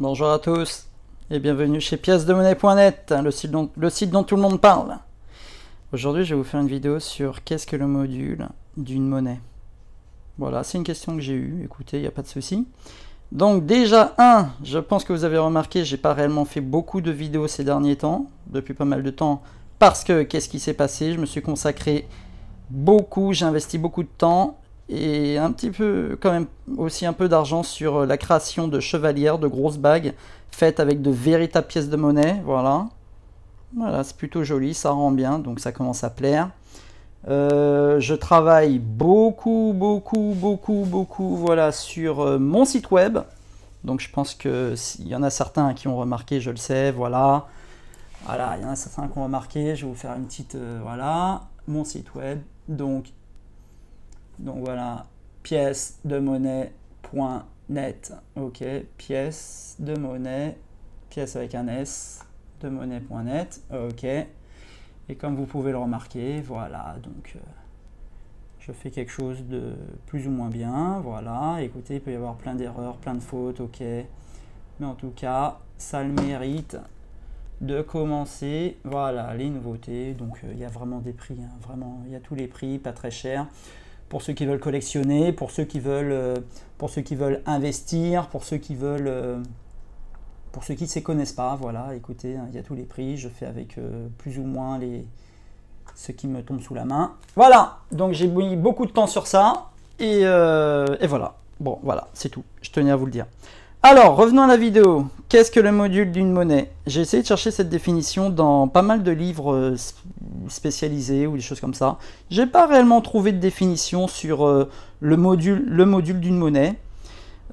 Bonjour à tous et bienvenue chez piècesdemonnaie.net, hein, le site, dont, tout le monde parle. Aujourd'hui, je vais vous faire une vidéo sur qu'est-ce que le module d'une monnaie. Voilà, c'est une question que j'ai eue, écoutez, il n'y a pas de souci. Donc déjà, un, je pense que vous avez remarqué, j'ai pas réellement fait beaucoup de vidéos ces derniers temps, depuis pas mal de temps, parce que qu'est-ce qui s'est passé Je me suis consacré beaucoup, j'ai investi beaucoup de temps, et un petit peu, quand même, aussi un peu d'argent sur euh, la création de chevalières, de grosses bagues faites avec de véritables pièces de monnaie. Voilà. Voilà, c'est plutôt joli, ça rend bien, donc ça commence à plaire. Euh, je travaille beaucoup, beaucoup, beaucoup, beaucoup, voilà, sur euh, mon site web. Donc je pense que s'il y en a certains qui ont remarqué, je le sais, voilà. Voilà, il y en a certains qui ont remarqué, je vais vous faire une petite, voilà, mon site web. Donc donc voilà, pièce de monnaie.net. Ok, pièce de monnaie, pièce avec un S, de monnaie.net. Ok. Et comme vous pouvez le remarquer, voilà, donc euh, je fais quelque chose de plus ou moins bien. Voilà, écoutez, il peut y avoir plein d'erreurs, plein de fautes, ok. Mais en tout cas, ça le mérite de commencer. Voilà, les nouveautés. Donc euh, il y a vraiment des prix, hein. vraiment, il y a tous les prix, pas très cher pour ceux qui veulent collectionner, pour ceux qui veulent, euh, pour ceux qui veulent investir, pour ceux qui veulent, euh, pour ceux qui ne se connaissent pas, voilà, écoutez, hein, il y a tous les prix, je fais avec euh, plus ou moins les ce qui me tombe sous la main. Voilà, donc j'ai mis beaucoup de temps sur ça et, et voilà. Bon, voilà, c'est tout. Je tenais à vous le dire. Alors, revenons à la vidéo. Qu'est-ce que le module d'une monnaie J'ai essayé de chercher cette définition dans pas mal de livres euh, spécialisés ou des choses comme ça. J'ai pas réellement trouvé de définition sur euh, le module le module d'une monnaie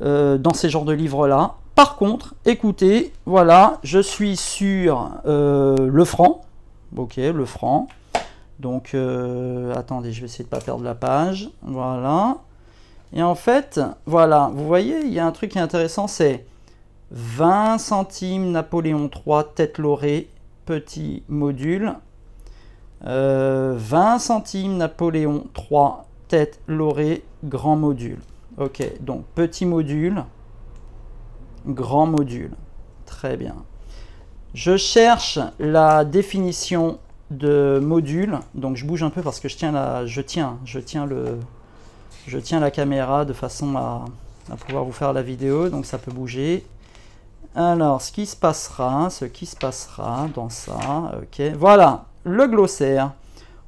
euh, dans ces genres de livres-là. Par contre, écoutez, voilà, je suis sur le franc. Ok, le franc. Donc, attendez, je vais essayer de ne pas perdre la page. Voilà. Et en fait, voilà, vous voyez, il y a un truc qui est intéressant, c'est 20 centimes Napoléon III tête laurée, petit module. 20 euh, centimes Napoléon III tête laurée, grand module. Ok, donc petit module, grand module. Très bien. Je cherche la définition de module. Donc je bouge un peu parce que je tiens, la, je tiens, je tiens le, je tiens la caméra de façon à, pouvoir vous faire la vidéo, donc ça peut bouger. Alors, ce qui se passera, ce qui se passera dans ça, ok. Voilà, le glossaire.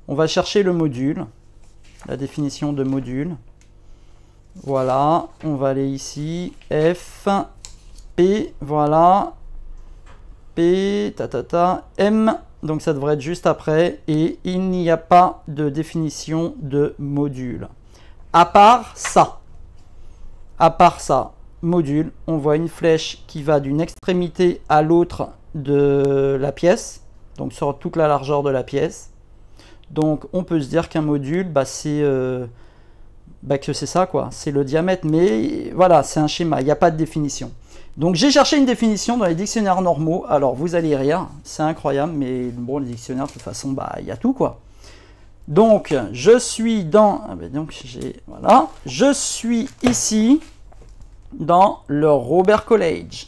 On va chercher le module, la définition de module. Voilà, on va aller ici, F, P, voilà, P, ta ta ta, M, donc ça devrait être juste après, et il n'y a pas de définition de module. À part ça, à part ça, module, on voit une flèche qui va d'une extrémité à l'autre de la pièce, donc sur toute la largeur de la pièce. Donc on peut se dire qu'un module, bah, c'est euh, bah, que c'est ça quoi, c'est le diamètre, mais voilà, c'est un schéma, il n'y a pas de définition. Donc j'ai cherché une définition dans les dictionnaires normaux, alors vous allez rire, c'est incroyable, mais bon les dictionnaires de toute façon, bah, il y a tout quoi. Donc, je suis dans... Ah ben donc, voilà. Je suis ici dans le Robert College.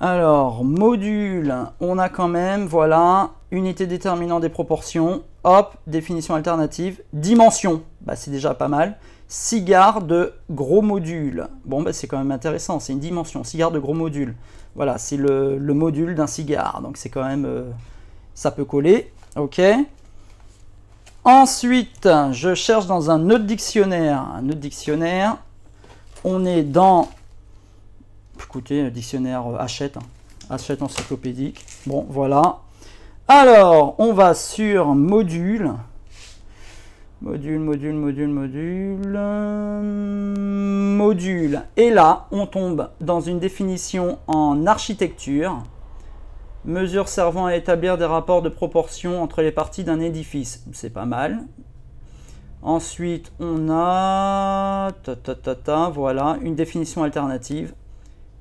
Alors, module, on a quand même, voilà, unité déterminant des proportions. Hop, définition alternative. Dimension, bah, c'est déjà pas mal. Cigare de gros module. Bon, ben c'est quand même intéressant, c'est une dimension. Cigare de gros module. Voilà, c'est le, module d'un cigare. Donc, c'est quand même... Euh, ça peut coller. Ok. Ensuite, je cherche dans un autre dictionnaire. Un autre dictionnaire. On est dans... Écoutez, dictionnaire euh, Hachette. Hein. Hachette encyclopédique. Bon, voilà. Alors, on va sur module. Module, module, module, module. Module. Et là, on tombe dans une définition en architecture mesure servant à établir des rapports de proportion entre les parties d'un édifice. C'est pas mal. Ensuite, on a voilà, une définition alternative.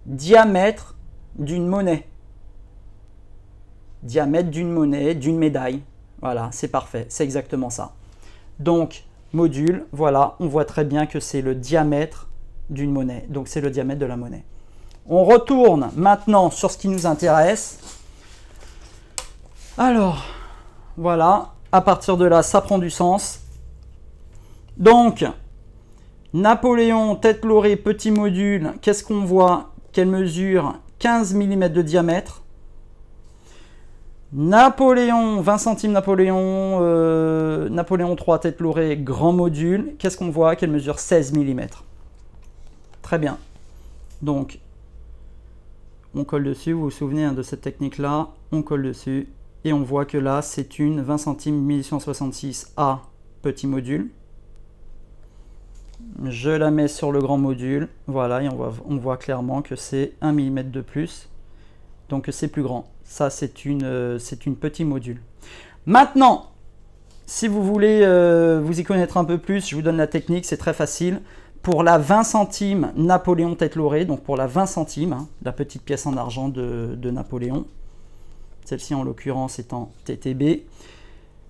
Diamètre d'une monnaie. Diamètre d'une monnaie, d'une médaille. Voilà, c'est parfait, c'est exactement ça. Donc, module, voilà, on voit très bien que c'est le diamètre d'une monnaie. Donc, c'est le diamètre de la monnaie. On retourne maintenant sur ce qui nous intéresse. Alors, voilà, à partir de là, ça prend du sens. Donc, Napoléon, tête laurée, petit module, qu'est-ce qu'on voit Qu'elle mesure 15 mm de diamètre. Napoléon, 20 centimes Napoléon, euh, Napoléon 3, tête laurée, grand module. Qu'est-ce qu'on voit Qu'elle mesure 16 mm. Très bien. Donc, on colle dessus. Vous vous souvenez hein, de cette technique-là On colle dessus. Et on voit que là, c'est une 20 centimes 1866A petit module. Je la mets sur le grand module. Voilà, et on voit, clairement que c'est 1 mm de plus. Donc c'est plus grand. Ça, c'est une, petite euh, c'est une petit module. Maintenant, si vous voulez euh, vous y connaître un peu plus, je vous donne la technique, c'est très facile. Pour la 20 centimes Napoléon tête laurée, donc pour la 20 centimes, hein, la petite pièce en argent de Napoléon, celle-ci en l'occurrence étant TTB.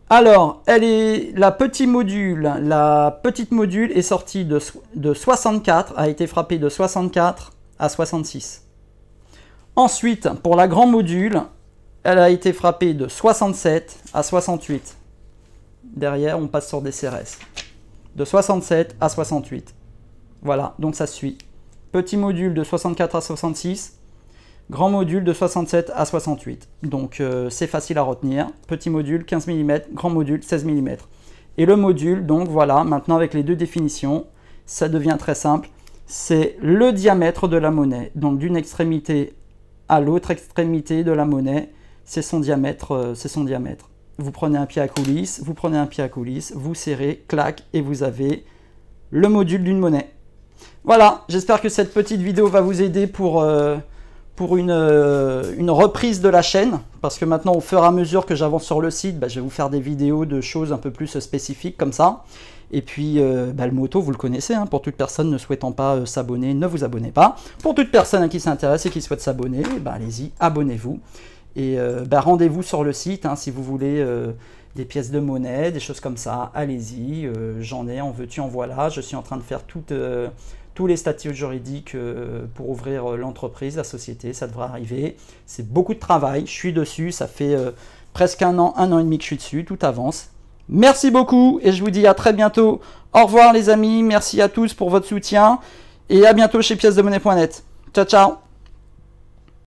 Alors, elle est, la petite module, la petite module est sortie de, de 64, a été frappée de 64 à 66. Ensuite, pour la grande module, elle a été frappée de 67 à 68. Derrière, on passe sur des CRS. De 67 à 68. Voilà, donc ça suit. Petit module de 64 à 66, Grand module de 67 à 68. Donc euh, c'est facile à retenir. Petit module 15 mm, grand module 16 mm. Et le module, donc voilà, maintenant avec les deux définitions, ça devient très simple. C'est le diamètre de la monnaie. Donc d'une extrémité à l'autre extrémité de la monnaie, c'est son diamètre, euh, c'est son diamètre. Vous prenez un pied à coulisse, vous prenez un pied à coulisse, vous serrez, clac, et vous avez le module d'une monnaie. Voilà, j'espère que cette petite vidéo va vous aider pour... Euh, pour euh, une, reprise de la chaîne, parce que maintenant, au fur et à mesure que j'avance sur le site, bah, je vais vous faire des vidéos de choses un peu plus spécifiques comme ça. Et puis, euh, bah, le moto, vous le connaissez, hein, pour toute personne ne souhaitant pas euh, s'abonner, ne vous abonnez pas. Pour toute personne qui s'intéresse et qui souhaite s'abonner, bah, allez-y, abonnez-vous. Et rendez-vous sur le site hein, si vous voulez des pièces de monnaie, des choses comme ça, allez-y, j'en ai, en veux-tu, en voilà. Je suis en train de faire toute tous les statuts juridiques euh, pour ouvrir euh, l'entreprise, la société, ça devrait arriver. C'est beaucoup de travail, je suis dessus, ça fait euh, presque un an, un an et demi que je suis dessus, tout avance. Merci beaucoup et je vous dis à très bientôt. Au revoir les amis, merci à tous pour votre soutien et à bientôt chez Pièces de monnaie.net. Ciao ciao